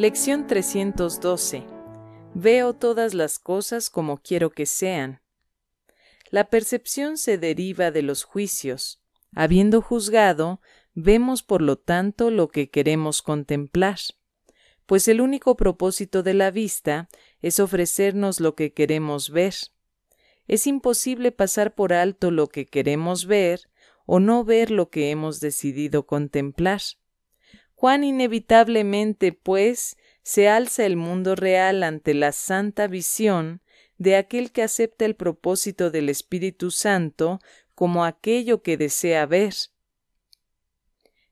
Lección 312. Veo todas las cosas como quiero que sean. La percepción se deriva de los juicios. Habiendo juzgado, vemos por lo tanto lo que queremos contemplar, pues el único propósito de la vista es ofrecernos lo que queremos ver. Es imposible pasar por alto lo que queremos ver o no ver lo que hemos decidido contemplar. Juan inevitablemente, pues, se alza el mundo real ante la santa visión de aquel que acepta el propósito del Espíritu Santo como aquello que desea ver.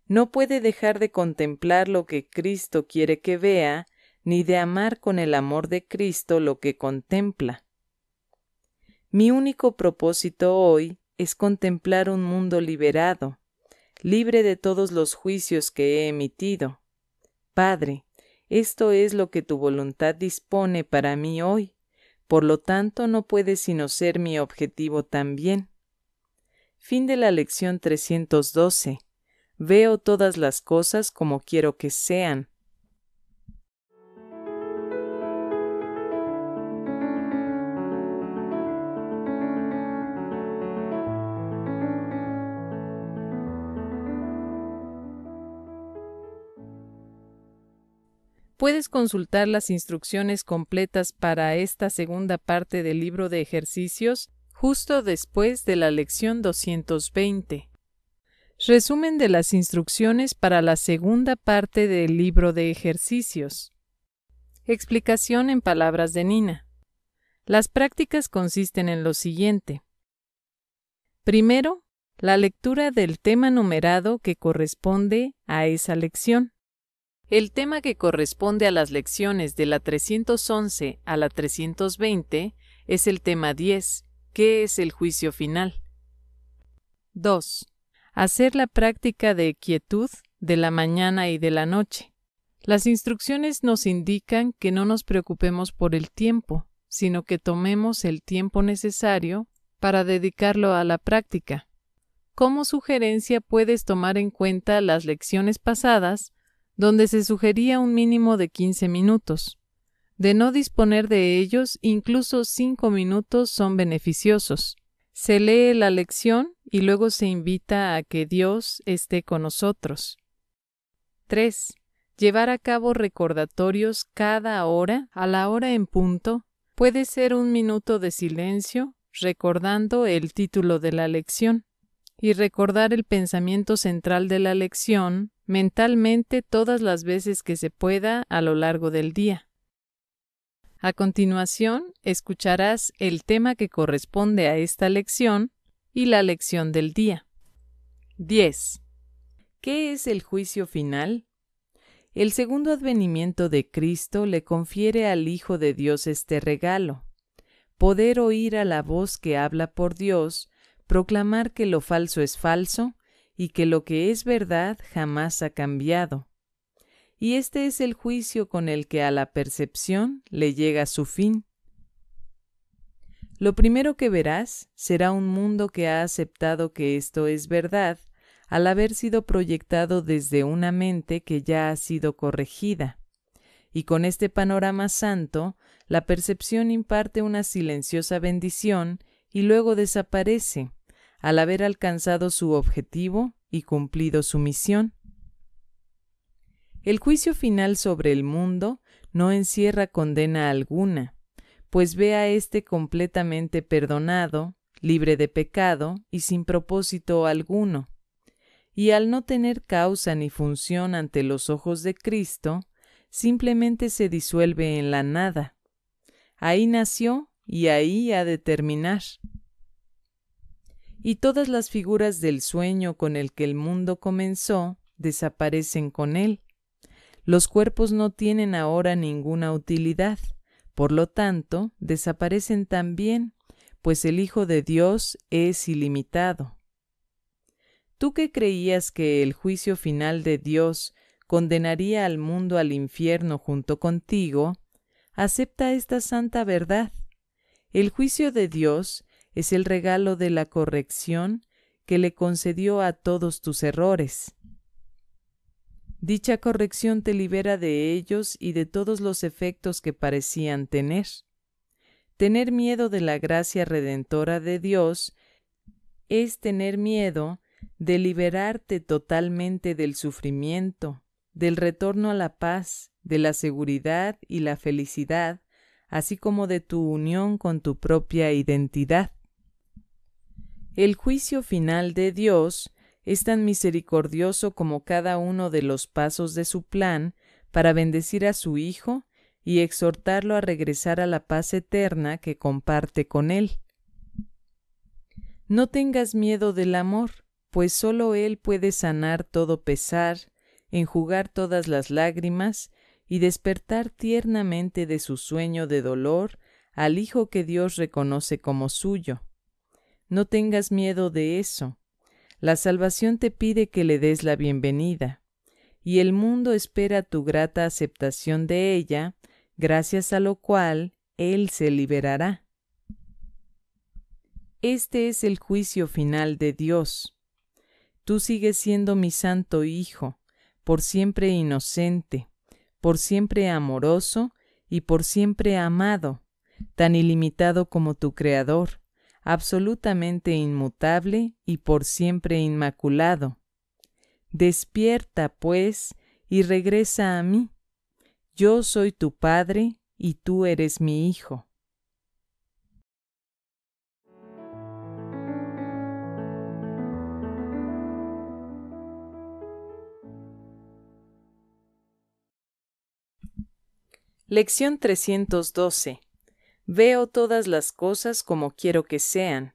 No puede dejar de contemplar lo que Cristo quiere que vea, ni de amar con el amor de Cristo lo que contempla. Mi único propósito hoy es contemplar un mundo liberado, libre de todos los juicios que he emitido. Padre, esto es lo que tu voluntad dispone para mí hoy, por lo tanto no puede sino ser mi objetivo también. Fin de la lección 312. Veo todas las cosas como quiero que sean. Puedes consultar las instrucciones completas para esta segunda parte del libro de ejercicios justo después de la lección 220. Resumen de las instrucciones para la segunda parte del libro de ejercicios. Explicación en palabras de Nina. Las prácticas consisten en lo siguiente. Primero, la lectura del tema numerado que corresponde a esa lección. El tema que corresponde a las lecciones de la 311 a la 320 es el tema 10, ¿qué es el juicio final? 2. Hacer la práctica de quietud de la mañana y de la noche. Las instrucciones nos indican que no nos preocupemos por el tiempo, sino que tomemos el tiempo necesario para dedicarlo a la práctica. Como sugerencia puedes tomar en cuenta las lecciones pasadas donde se sugería un mínimo de 15 minutos. De no disponer de ellos, incluso 5 minutos son beneficiosos. Se lee la lección y luego se invita a que Dios esté con nosotros. 3. Llevar a cabo recordatorios cada hora, a la hora en punto, puede ser un minuto de silencio, recordando el título de la lección y recordar el pensamiento central de la lección mentalmente todas las veces que se pueda a lo largo del día. A continuación, escucharás el tema que corresponde a esta lección y la lección del día. 10. ¿Qué es el juicio final? El segundo advenimiento de Cristo le confiere al Hijo de Dios este regalo, poder oír a la voz que habla por Dios proclamar que lo falso es falso y que lo que es verdad jamás ha cambiado. Y este es el juicio con el que a la percepción le llega su fin. Lo primero que verás será un mundo que ha aceptado que esto es verdad al haber sido proyectado desde una mente que ya ha sido corregida. Y con este panorama santo, la percepción imparte una silenciosa bendición y luego desaparece, al haber alcanzado su objetivo y cumplido su misión. El juicio final sobre el mundo no encierra condena alguna, pues ve a éste completamente perdonado, libre de pecado y sin propósito alguno. Y al no tener causa ni función ante los ojos de Cristo, simplemente se disuelve en la nada. Ahí nació y ahí ha de terminar y todas las figuras del sueño con el que el mundo comenzó desaparecen con él. Los cuerpos no tienen ahora ninguna utilidad, por lo tanto, desaparecen también, pues el Hijo de Dios es ilimitado. ¿Tú que creías que el juicio final de Dios condenaría al mundo al infierno junto contigo? Acepta esta santa verdad. El juicio de Dios es el regalo de la corrección que le concedió a todos tus errores. Dicha corrección te libera de ellos y de todos los efectos que parecían tener. Tener miedo de la gracia redentora de Dios es tener miedo de liberarte totalmente del sufrimiento, del retorno a la paz, de la seguridad y la felicidad, así como de tu unión con tu propia identidad. El juicio final de Dios es tan misericordioso como cada uno de los pasos de su plan para bendecir a su Hijo y exhortarlo a regresar a la paz eterna que comparte con Él. No tengas miedo del amor, pues sólo Él puede sanar todo pesar, enjugar todas las lágrimas y despertar tiernamente de su sueño de dolor al Hijo que Dios reconoce como suyo. No tengas miedo de eso. La salvación te pide que le des la bienvenida, y el mundo espera tu grata aceptación de ella, gracias a lo cual Él se liberará. Este es el juicio final de Dios. Tú sigues siendo mi santo Hijo, por siempre inocente, por siempre amoroso y por siempre amado, tan ilimitado como tu Creador, absolutamente inmutable y por siempre inmaculado. Despierta, pues, y regresa a mí. Yo soy tu Padre y tú eres mi Hijo. Lección 312 Veo todas las cosas como quiero que sean.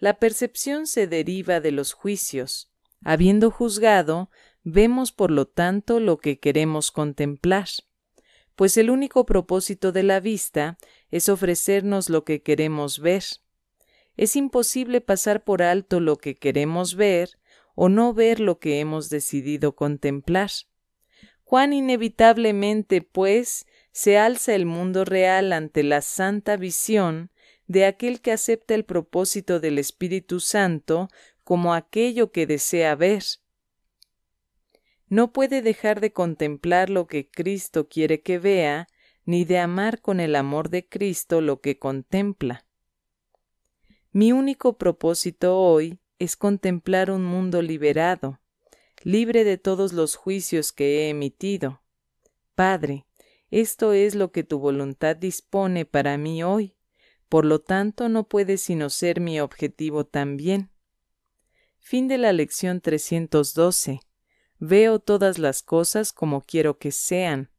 La percepción se deriva de los juicios. Habiendo juzgado, vemos por lo tanto lo que queremos contemplar, pues el único propósito de la vista es ofrecernos lo que queremos ver. Es imposible pasar por alto lo que queremos ver o no ver lo que hemos decidido contemplar. Cuán inevitablemente, pues, se alza el mundo real ante la santa visión de aquel que acepta el propósito del Espíritu Santo como aquello que desea ver. No puede dejar de contemplar lo que Cristo quiere que vea, ni de amar con el amor de Cristo lo que contempla. Mi único propósito hoy es contemplar un mundo liberado, libre de todos los juicios que he emitido. Padre, esto es lo que tu voluntad dispone para mí hoy, por lo tanto no puede sino ser mi objetivo también. Fin de la lección 312. Veo todas las cosas como quiero que sean.